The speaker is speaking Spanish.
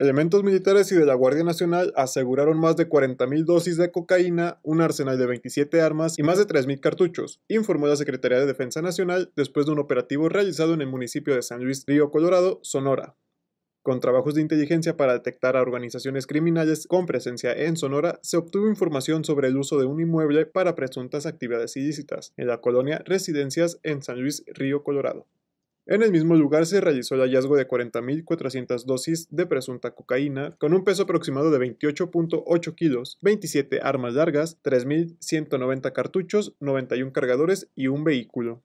Elementos militares y de la Guardia Nacional aseguraron más de 40.000 dosis de cocaína, un arsenal de 27 armas y más de 3.000 cartuchos, informó la Secretaría de Defensa Nacional después de un operativo realizado en el municipio de San Luis Río Colorado, Sonora. Con trabajos de inteligencia para detectar a organizaciones criminales con presencia en Sonora, se obtuvo información sobre el uso de un inmueble para presuntas actividades ilícitas en la colonia Residencias en San Luis Río Colorado. En el mismo lugar se realizó el hallazgo de 40.400 dosis de presunta cocaína, con un peso aproximado de 28.8 kilos, 27 armas largas, 3.190 cartuchos, 91 cargadores y un vehículo.